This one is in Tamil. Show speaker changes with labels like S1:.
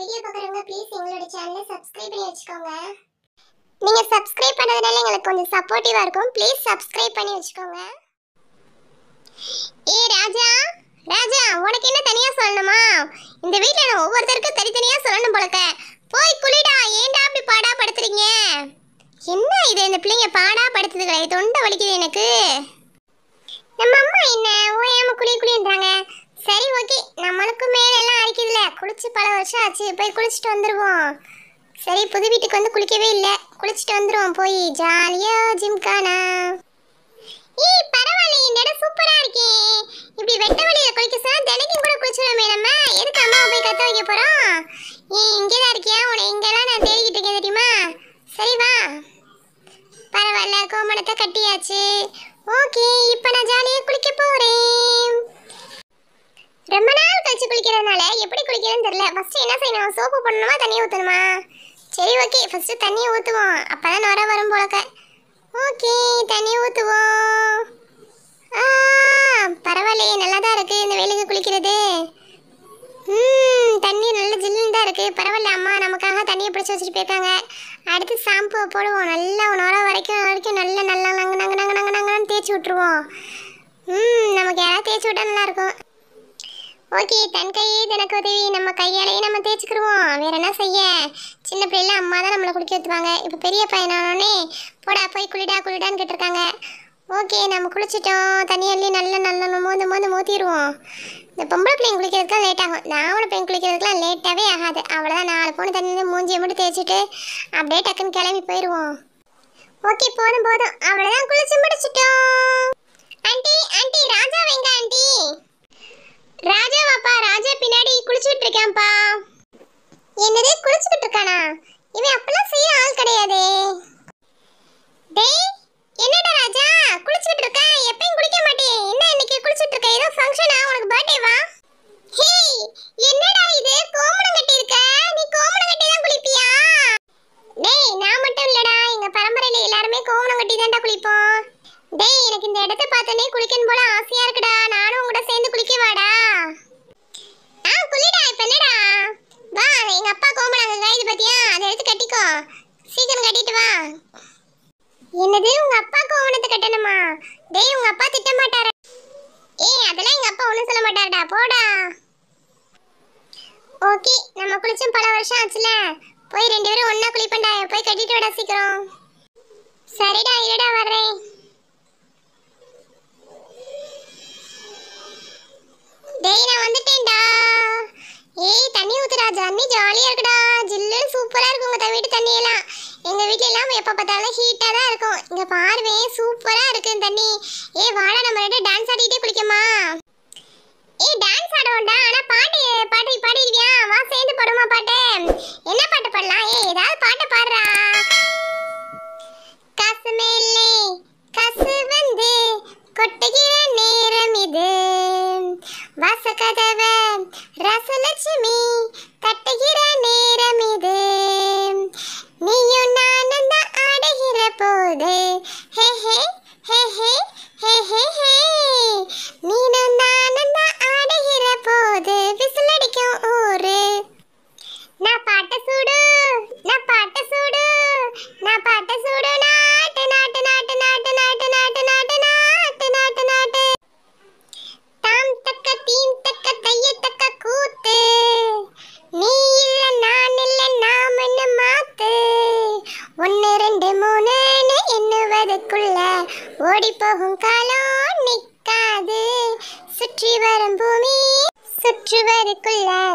S1: வீடியோ பார்க்குறவங்க ப்ளீஸ் எங்களோட சேனலை சப்ஸ்கிரைப் பண்ணி வச்சுக்கோங்க நீங்கள் சப்ஸ்கிரைப் பண்ணதுனால எங்களுக்கு கொஞ்சம் சப்போர்ட்டிவாக இருக்கும் ப்ளீஸ் சப்ஸ்கிரைப் பண்ணி வச்சுக்கோங்க ஏ ராஜா ராஜா உனக்கு என்ன தனியாக சொல்லணுமா இந்த வீட்டில் நான் ஒவ்வொருத்தருக்கும் தனித்தனியாக சொல்லணும் போலக்க போய் குளிடா ஏன்டா அப்படி பாடா படுத்துறீங்க என்ன இது இந்த பிள்ளைங்க பாடா படுத்தது கிடையாது தொண்டை வலிக்குது எனக்கு நம்ம அம்மா என்ன ஓயாமல் குளி குளின்றாங்க சரி ஓகே நம்மளுக்கும் மேலெல்லாம் அரிக்குதுல குளிச்சு பல வருஷம் ஆச்சு போய் குளிச்சுட்டு வந்துடுவோம் சரி புது வீட்டுக்கு வந்து குளிக்கவே இல்லை குளிச்சுட்டு வந்துடுவோம் போய் ஜாலியாக ஜிம்கானா ஏய் பரவாயில்ல வைக்கிறேன்னு தெரியல ஃபஸ்ட்டு என்ன செய்யணும் சோப்பு பண்ணணுமா தண்ணி ஊற்றணுமா சரி ஓகே ஃபஸ்ட்டு தண்ணி ஊற்றுவோம் அப்போ தான் வரும் போலக்க ஓகே தண்ணி ஊற்றுவோம் பரவாயில்லையே நல்லா தான் இருக்குது இந்த வெயிலுக்கு குளிக்கிறது தண்ணி நல்ல ஜில்லுன்னு தான் இருக்குது பரவாயில்ல அம்மா நமக்காக தண்ணியை பிடிச்சி வச்சுட்டு போயிருக்காங்க அடுத்து ஷாம்பு போடுவோம் நல்லா நுர வரைக்கும் வரைக்கும் நல்லா நல்லா நாங்கள் நாங்கள் நாங்கள் நாங்கள் நாங்கள் தேய்ச்சி விட்ருவோம் ம் நமக்கு யாராவது தேய்ச்சி விட்டால் நல்லாயிருக்கும் ஓகே தன் கையே தனக்கு உதவி நம்ம கையாலேயே நம்ம தேய்ச்சிக்கிடுவோம் வேற என்ன செய்ய சின்ன பிள்ளைலாம் அம்மா தான் நம்மளை குளிக்க ஊற்றுவாங்க இப்போ பெரிய பையனானே போடா போய் குளிடா குளிடான்னு கேட்டிருக்காங்க ஓகே நம்ம குளிச்சிட்டோம் தண்ணியள்ளி நல்லா நல்ல மோந்து மோந்து மோத்திடுவோம் இந்த பொம்பளை பிள்ளைங்க குளிக்கிறதுக்கு லேட் ஆகும் நாமளோட பிள்ளைங்க குளிக்கிறதுக்குலாம் லேட்டாகவே ஆகாது அவ்வளோதான் நாலு பவுன் தண்ணி மூஞ்சியை மட்டும் தேய்ச்சிட்டு அப்படியே டக்குன்னு கிளம்பி போயிடுவோம் ஓகே போதும் போதும் அவ்வளோதான் குளிச்சு முடிச்சிட்டோம் இருக்கான்ப்பா என்னதே குளிச்சுக்கிட்டு இருக்கானா இவன் அப்பெல்லாம் செய்ய ஆள் கிடையாதே டேய் என்னடா ராஜா குளிச்சுக்கிட்டு இருக்க எப்பயும் குளிக்க மாட்டே என்ன இன்னைக்கு குளிச்சுட்டு இருக்க ஏதோ ஃபங்க்ஷனா உனக்கு பர்த்டே ஹே என்னடா இது கோமணம் கட்டி இருக்க நீ கோமணம் கட்டி தான் குளிப்பியா டேய் நான் மட்டும் இல்லடா எங்க பரம்பரையில எல்லாருமே கோமணம் கட்டி தான்டா குளிப்போம் டேய் எனக்கு இந்த இடத்தை பார்த்தனே குளிக்கணும் போல ஆசையா இருக்குடா நானும் உங்கட வா எங்க அப்பா கோம்பலாங்க கைது பாத்தியா அதை எடுத்து கட்டிக்கோ சீக்கிரம் கட்டிட்டு வா என்னது உங்க அப்பா கோவணத்தை கட்டணுமா டேய் உங்க அப்பா திட்ட மாட்டாரா ஏய் அதெல்லாம் எங்க அப்பா ஒண்ணும் சொல்ல மாட்டாரடா போடா ஓகே நம்ம குளிச்சும் பல வருஷம் ஆச்சுல போய் ரெண்டு பேரும் ஒண்ணா குளிப்பண்டா போய் கட்டிட்டு வாடா சீக்கிரம் சரிடா இருடா வர்றேன் தெரியாம எப்ப பார்த்தாலும் ஹீட்டா தான் இருக்கும் இங்க பாருவே சூப்பரா இருக்கு இந்த தண்ணி ஏ வாடா நம்ம ரெண்டு டான்ஸ் ஆடிட்டே குளிக்கமா ஏ டான்ஸ் ஆடுவோம்டா ஆனா பாட்டு பாட்டு பாடிடுவியா வா சேர்ந்து பாடுமா பாட்டு என்ன பாட்டு பாடலாம் ஏ ஏதாவது பாட்டு பாடுறா காசு மேலே காசு வந்து கொட்டுகிற நேரம் இது வாச ரசலட்சுமி தட்டுகிற நேரம் இது நீயும் நானும் தான் ஆடுகிற போது ஹே ஹே ஓடி போகும் காலம் நிற்காது சுற்றி வரும் பூமி சுற்றுவதுக்குள்ள